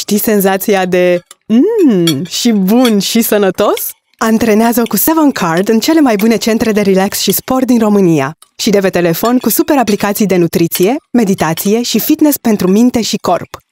Știi senzația de mmm, și bun și sănătos? Antrenează cu 7Card în cele mai bune centre de relax și sport din România și de pe telefon cu super aplicații de nutriție, meditație și fitness pentru minte și corp.